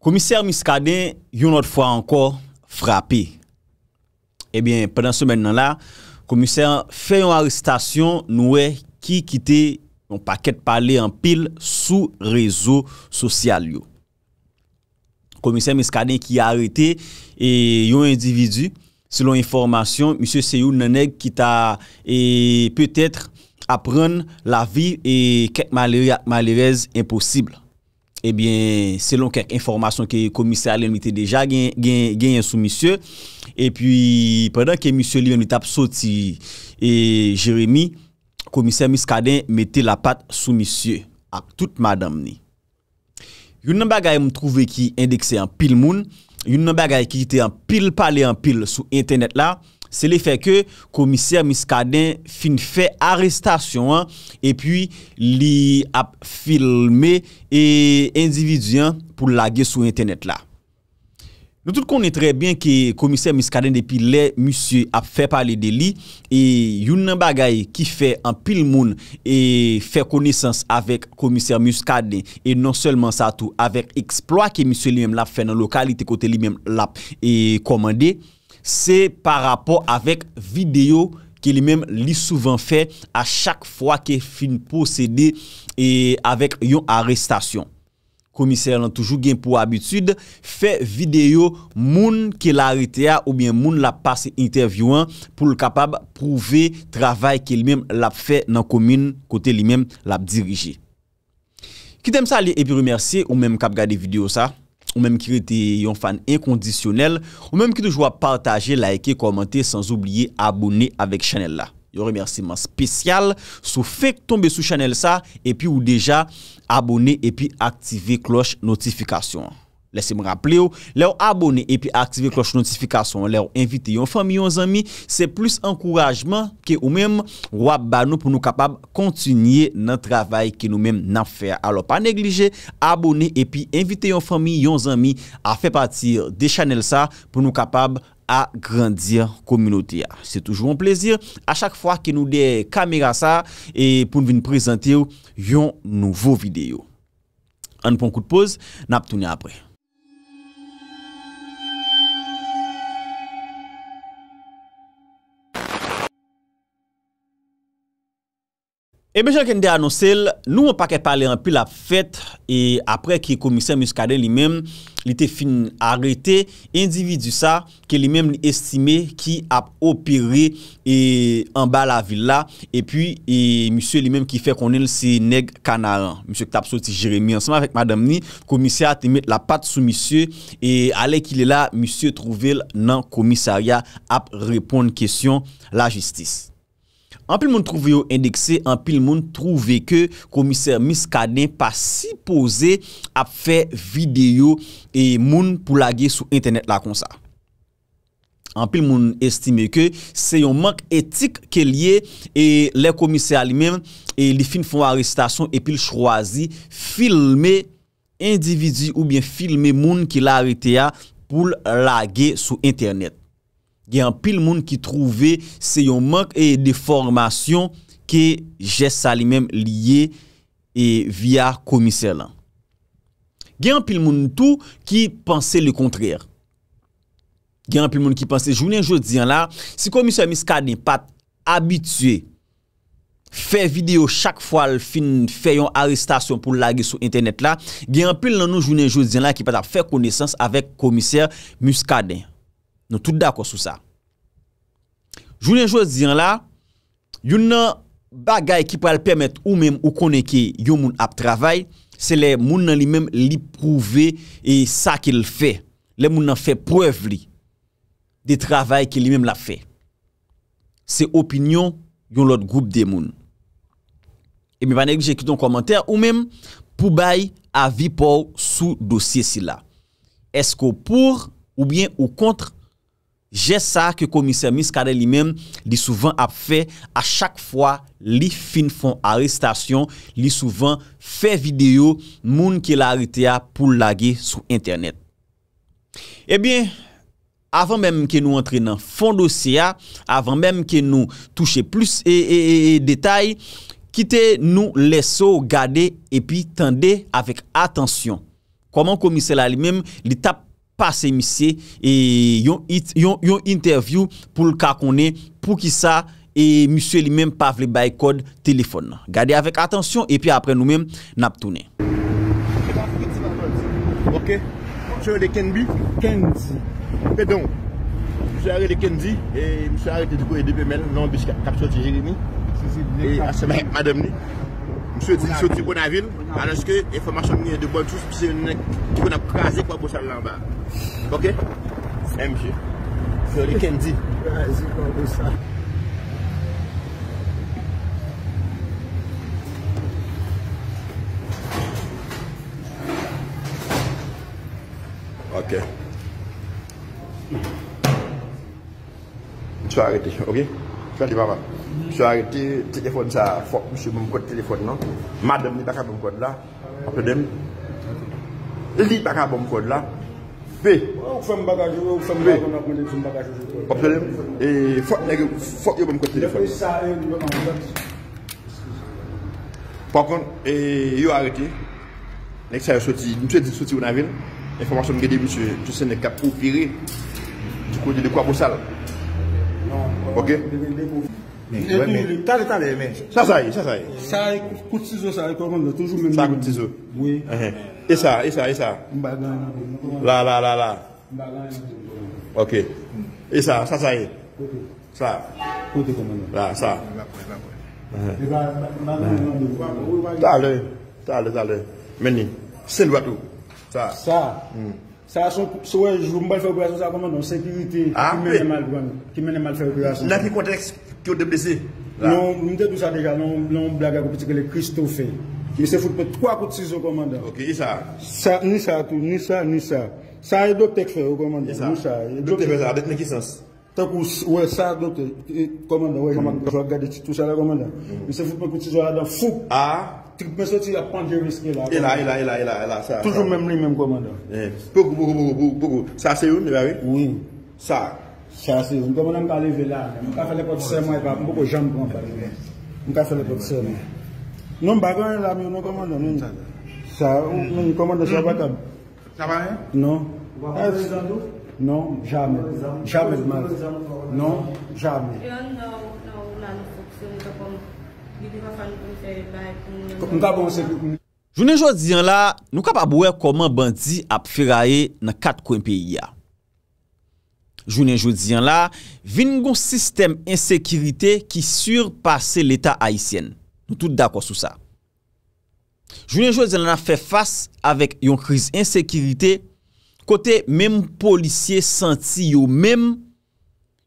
Komiser Miskaden yon notfwa ankor frape. Ebyen, pedan semen nan la, komiser fè yon aristasyon noue ki kite yon paket pale yon pil sou rezo sosyal yon. Komiser Miskaden ki arete e yon individu, selon informasyon, misyo se yon nenek kita e peutet apren la vi e kek malerez imposible. Ebyen, eh selon kèk informasyon ki komisè alen mi te deja genyen sou misyè. Epyi, pèdèm ki misyè li yon li tap soti jeremi, komisè miskaden mette la pat sou misyè ak tout madam ni. Yon nan bagay m trouve ki indekse an pil moun, yon nan bagay ki jite an pil pale an pil sou internet la... Se le fe ke komiser Miskaden fin fe arrestasyon an, e pi li ap filme e indivizyon pou lage sou internet la. Nou tout konetre ben ki komiser Miskaden depi le, monsye ap fe pale de li, e yon nan bagay ki fe an pil moun, e fe konesans avek komiser Miskaden, e non selman sa tou, avek eksploa ke monsye li men la fe nan lokalite kote li men la e komande, Se pa rapor avek videyo ke li men li souven fe a chak fwa ke fin posede e avek yon arestasyon. Komiser lan toujou gen pou abitud, fe videyo moun ke la retea ou moun la pase intervywen pou l kapab prouve travay ke li men la fe nan komine kote li men la dirije. Kitem sa li epi remersi ou men kap gade videyo sa. ou menm ki rete yon fan inkondisyonel, ou menm ki toujwa partaje, like, komante, sans oubliye abone avek chanel la. Yo remersi man spesyal, sou fek tombe sou chanel sa, epi ou deja abone epi aktive kloche notifikasyon. Lese m ra ple ou, lè ou abone epi aktive kloche notifikasyon, lè ou invite yon fami, yon zami, se plus ankourajman ke ou mem wap ba nou pou nou kapab kontinye nan travay ke nou mem nan fè. Alo pa neglije, abone epi invite yon fami, yon zami a fè patir de chanel sa pou nou kapab a grandir kominoti ya. Se toujou an plezir, a chak fwa ke nou de kamera sa e pou nou vin prezantye yon nouvo video. An pou an kout pose, nap toune apre. E eh bejan ken de anonsel, nou mwen pa ke pale anpi la fet, e apre ki komisyen Mouskaden li men, li te fin arrete, individu sa, ke li men li estime ki ap operi en ba la villa, e pi, e monsye li men ki fe konel se neg kanalan. Monsye tap soti Jeremie ansama vek madam ni, komisyen a te met la pat sou monsye, e ale ki li la monsye trovel nan komisyen ap repon kesyon la jistis. Anpil moun trouve yo indekse, anpil moun trouve ke komiser miskaden pa si pose ap fe video e moun pou lage sou internet la kon sa. Anpil moun estime ke se yon mank etik ke liye e le komiser li men e li fin foun a restasyon e pil chwazi filme individu ou bien filme moun ki la rete ya pou lage sou internet. gen an pil moun ki trouve se yon mank e de formasyon ke jes sa li menm liye e via komiser lan. Gen an pil moun tout ki panse le kontrere. Gen an pil moun ki panse, jounen jous diyan la, si komiser Muscadin pat abitue fe video chak fwa al fin fe yon arrestasyon pou lage sou internet la, gen an pil nan nou jounen jous diyan la ki pat a fe konesans avek komiser Muscadin. Nou tout d'akwa sou sa. Jounen jounen diyan la, yon nan bagay ki pal permet ou men ou konen ki yon moun ap travay, se le moun nan li men li prouve e sa ki l fe. Le moun nan fe prouve li de travay ki li men la fe. Se opinyon yon lot groub de moun. E mi van egli jekit an komenter ou men pou bay avi pou sou dosye si la. Esko pou ou bien ou kontre Je sa ke komiser miskade li mem li souvan ap fe a chak fwa li fin fon arrestasyon, li souvan fe video moun ke la rite ya pou lage sou internet. Ebyen, eh avan menm ke nou antre nan fon dosye ya, avan menm ke nou touche plus detay, kite nou leso gade epi tende avek atensyon. Koman komiser la li mem li tap Pase misye yon interview pou lka konen pou ki sa e misye li menm pa vle bay kod telefon nan. Gade avek atensyon e pi apre nou menm nap tounen. sou ti pou nan vin alanske, e fwa marchan mwenye de bol touf pise mwenye kwen ap kaze kwa pou chan lan ba OK? Mjè Fè li ken di Ya zi kon de sa OK Jwa arret li, OK? Mpso arete, telefon sa fok msye bomkot telefon nan Madame ni baka bomkot la Aplodem El di baka bomkot la Pe Aplodem Fok yo bomkot telefon Pankon Yo arete Nek sa yo soti Informasyon gede msye Kwa bo sal Ok. Tare tare men. Sa sa yi. Sa kouti zo sa yi koron de toujou men men. Sa kouti zo. Oui. Isa, isa, isa. La la la la. Ok. Isa, sa sa yi. Sa. La sa. La sa. Tale, tale, tale. Meni. Sen wadou. Sa. Sa. Hmm. Sa yon mwen fè ah, ou kwa yon komanda, an sekivite ki mènen mal fè ou kwa yon komanda. La ki konteks ki yon debezi? Non, mwen te dou sa deja, non, non blaga kwa piti ke le Christophe. Yon se foute pe 3 koutis yon komanda. Ok, yon e sa? Ni sa tou, ni sa, ni sa. Sa yon e do te kwe ou komanda. Yon e sa? A de tne ki sens? Tak ou sa do te, komanda, wè yon mwen kwa gade ti tou sa la komanda. Yon mm. se foute pe piti yon adan fou. Ti mwen se ti ap pandye riske la. E la, e la, e la, e la, sa. Toujou mwen mwen mwen mwen mwen komando. E, pougou, pougou, pougou, pougou. Sa se yon, ne va we? Oui. Sa. Sa se yon. Mwen komando mwen paleve la. Mwen ka fele potse mwen kap, mwen pou ko jam kon paleve. Mwen ka fele potse mwen. Non bagan la mwen mwen komando. Non. Sa, mwen yon komando sa va kap. Non, sa va yon? Non. Ou va pa pa li zandou? Non, jam. Non, jam. Jam et mal. Non, jam. Yon nou, nou, Jounen joudiyan la, nou ka pa bouè koman bandi ap firae nan kat kwen peyi ya. Jounen joudiyan la, vin goun sistem insekiritè ki surpase l'Etat Haitien. Nou tout d'akwa sou sa. Jounen joudiyan la, fè fass avèk yon kriz insekiritè, kote mèm policye senti yon mèm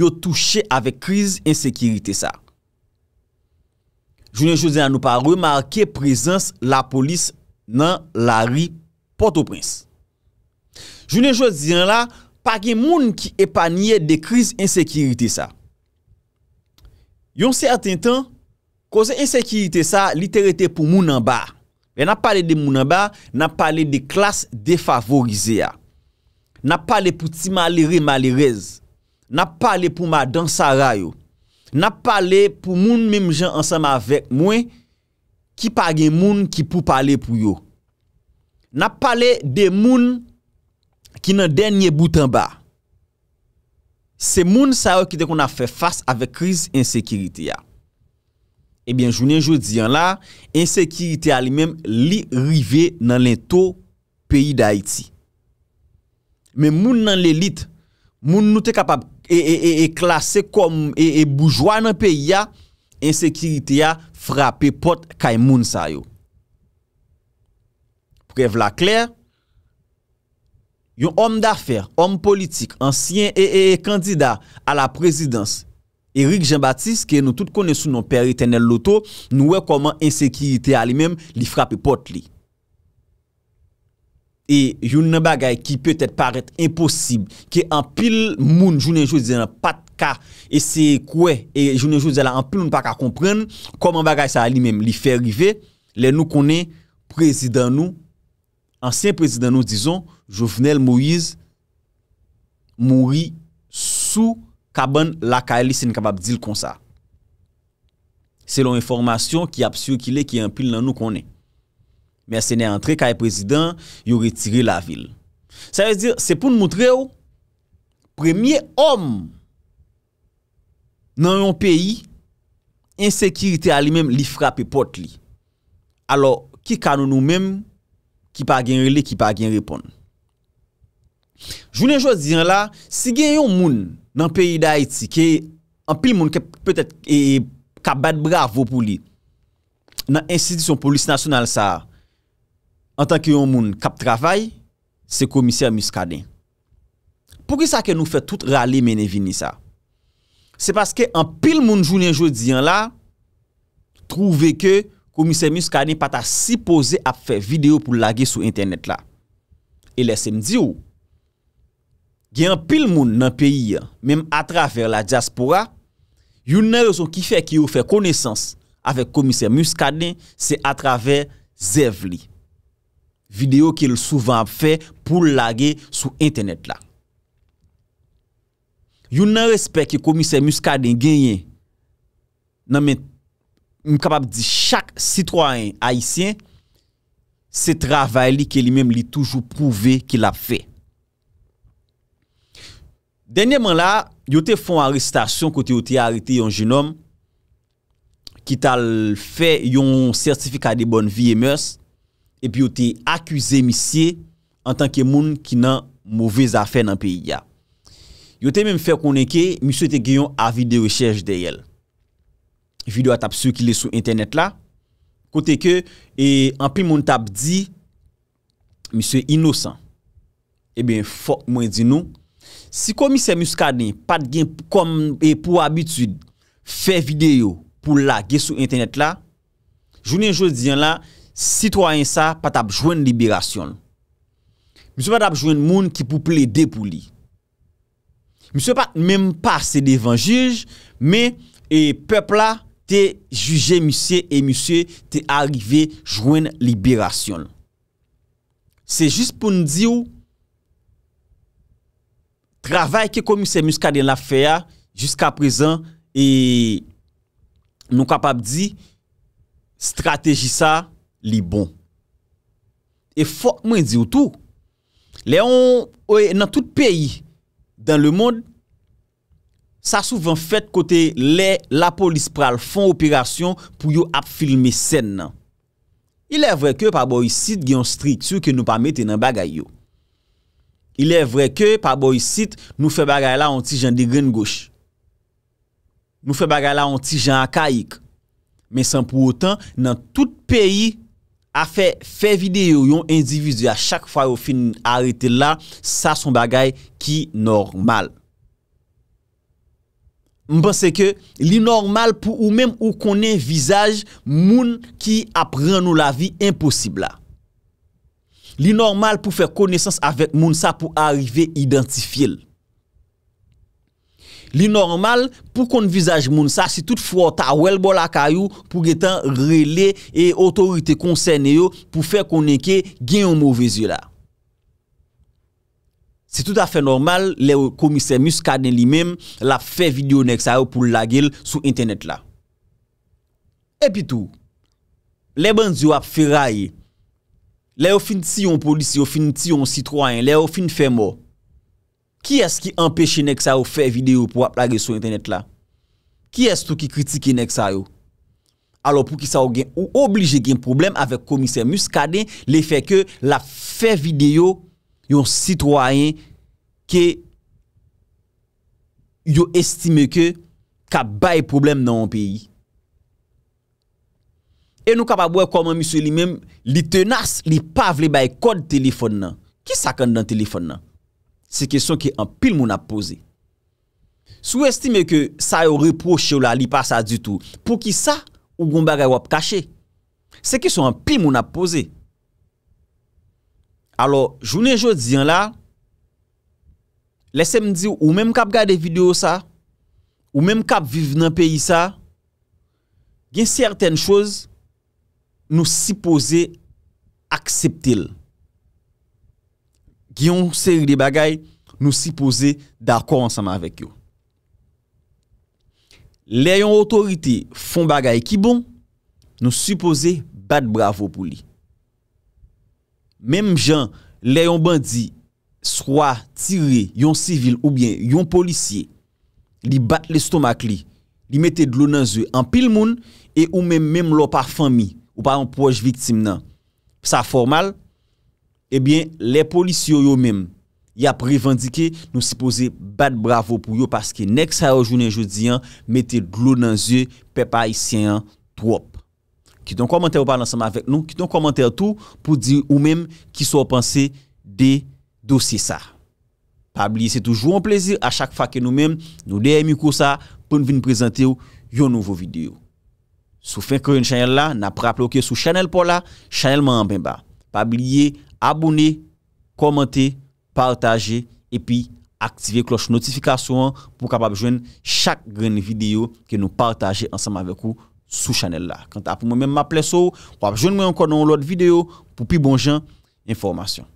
yon touche avèk kriz insekiritè sa. Jounen Jouzian nou pa remarke prezans la polis nan la ri Port-au-Prince. Jounen Jouzian la, pa gen moun ki epanye de kriz ensekirite sa. Yon serten tan, koze ensekirite sa, literate pou moun anba. E na pale de moun anba, na pale de klas defavorize ya. Na pale pou ti malire malirez. Na pale pou ma dansa rayo. Nap pale pou moun menm jen ansanm avek mwen ki pale moun ki pou pale pou yo. Nap pale de moun ki nan denye boutan ba. Se moun sa yo ki de kon a fe fas avek kriz insekirite ya. Ebyen, jounen joudiyan la, insekirite a li menm li rive nan len to peyi da Haiti. Men moun nan lelit, moun nou te kapab kriz. E, e, e, e klasè kom, e boujwa nan peyi a, ensekiritè a frape pot kay moun sa yo. Prev la kler, yon om dafer, om politik, ansyen e e e kandida a la prezidans, Erik Jean-Baptiste, ke nou tout kone sou nou peri tenel loto, nou wekoman ensekiritè a li mem li frape pot li. e yon nan bagay ki peutet paret imposib, ki an pil moun, jounen jounen, pat ka e se kwe, e jounen jounen an pil moun pat ka kompren, koman bagay sa li mem, li fe rive, le nou konen prezident nou ansyen prezident nou, dizon Jovenel Moise mori sou kaban laka li, se nikabab dil kon sa selon informasyon ki apsyo ki le ki an pil nan nou konen Men se ne entre ka e prezident Yo retire la vil Se pou nou moutre ou Premye om Nan yon peyi Ensekirite a li men Li frape pot li Alo ki kanon ou men Ki pa gen rele, ki pa gen repon Jounen jwa diyan la Si gen yon moun Nan peyi da Haiti An pil moun ke peutet Kabat bravo pou li Nan insidisyon polis nasyonal sa a an tanke yon moun kap travay se komiser muskaden pou ki sa ke nou fe tout rale men evini sa se paske an pil moun jounen jodi an la trouve ke komiser muskaden pata si pose ap fe video pou lage sou internet la e lesen di ou gen an pil moun nan peyi menm atraver la diaspora yon nan rezon ki fe ki yo fe konesans avek komiser muskaden se atraver zev li video ki l souvan ap fe pou l lage sou internet la. Yon nan respek ki komise muska den genyen, nan men m kapap di chak sitwanyen haisyen, se travay li ke li menm li toujou pouve ki l ap fe. Denye man la, yon te fon aristasyon kote yon te arite yon jenom, ki tal fe yon sertifika de bon viye e mers, epi yo te akwize misye an tanke moun ki nan mouvez afe nan peyi ya. Yo te men mfe konen ke, misye te genyon avide rechèj de yel. Videwa tap sou ki le sou internet la, kote ke, e an pi moun tap di, misye inosan. Eben, fok mwen di nou. Si kon misye mous ka den, pat gen e, pou abitud fe video pou la gen sou internet la, jounen joun diyan la, Citoyen sa pat ap jwen liberasyon. Mise pat ap jwen moun ki pou ple depou li. Mise pat menm pa se devan juj, me e pepla te juje misye, e misye te arrive jwen liberasyon. Se jist pou nou di ou, travay ke komise muska den la feya, jiska prezan, e nou kapap di, strateji sa, li bon. E fok mwen di ou tou. Le yon, ouye, nan tout peyi, dan le moun, sa souvan fet kote le la polis pral fon operasyon pou yo ap filme sen nan. Il e vre ke pa boy sit gen strit sou ke nou pa mette nan bagay yo. Il e vre ke pa boy sit nou fe bagay la an ti jan di gren goch. Nou fe bagay la an ti jan akayik. Men san pou otan nan tout peyi Afè fè videyo yon indivizye a chak fwa yo fin arete la, sa son bagay ki normal. Mban se ke li normal pou ou menm ou konen vizaj moun ki apren nou la vi imposible la. Li normal pou fè konesans avèk moun sa pou arrive identifiye lè. Li normal, pou konvizaj moun sa, si tout fwo ta wel bol akayou pou getan rele et otorite konsen yo pou fe konenke gen yon mouvez yo la. Si tout afe normal, le komise muskade li mem la fe videonek sa yo pou lagel sou internet la. E pi tou, le bandyo ap fe raye, le yo fin ti yon polisi, yo fin ti yon sitroyen, le yo fin fe mou. Ki es ki empeshe nek sa yo fè videyo pou ap lage sou internet la? Ki es tou ki kritike nek sa yo? Alo pou ki sa yo gen ou oblije gen problem avek komise muskade, le fè ke la fè videyo yon sitwayen ke yo estime ke ka bay problem nan yon peyi. E nou kapabwe koman miso li menm, li tenas li pavle bay kod telefon nan. Ki sa kan dan telefon nan? Se kesyon ki an pil moun ap pose. Sou estime ke sa yo reproche ou la li pa sa du tout. Po ki sa, ou gomba re wap kache. Se kesyon an pil moun ap pose. Alo, jounen jodi an la, lese m di ou mèm kap gade video sa, ou mèm kap vive nan peyi sa, gen certaine chouz nou si pose akseptil. Ki yon seri de bagay nou sipose d'akor ansama vek yo. Le yon otorite fon bagay ki bon, nou sipose bat bravo pou li. Mem jan, le yon bandi swa tire yon sivil ou bien yon polisye li bat l'estomak li, li mette d'lo nan zo an pil moun e ou men menm lo pa fami ou pa an poj vitim nan. Sa formal, Ebyen, eh le polis yo yo mem. Ya pre vendike, nou se pose bat bravo pou yo. Paske nek sa yo jounen jodi an, mette glou nan zye. Pe pa isyen an, twop. Kiton komenter ou pal ansama vek nou. Kiton komenter tou pou di ou mem ki sou apanse de dosye sa. Pabliye, se toujou an plezir. A chak fa ke nou mem, nou deyay mi kousa pou nou vin prezante yo yo nouvo video. Sou fin kre yon chanel la, na praple ou ke sou chanel pou la, chanel man an ben ba. Pabliye. abone, komente, partaje, epi aktive kloche notifikasyon pou kap ap jwen chak gen videyo ke nou partaje ansam avekou sou chanel la. Kant ap pou mwen men maple sou, wap jwen mwen konon lout videyo pou pi bonjen informasyon.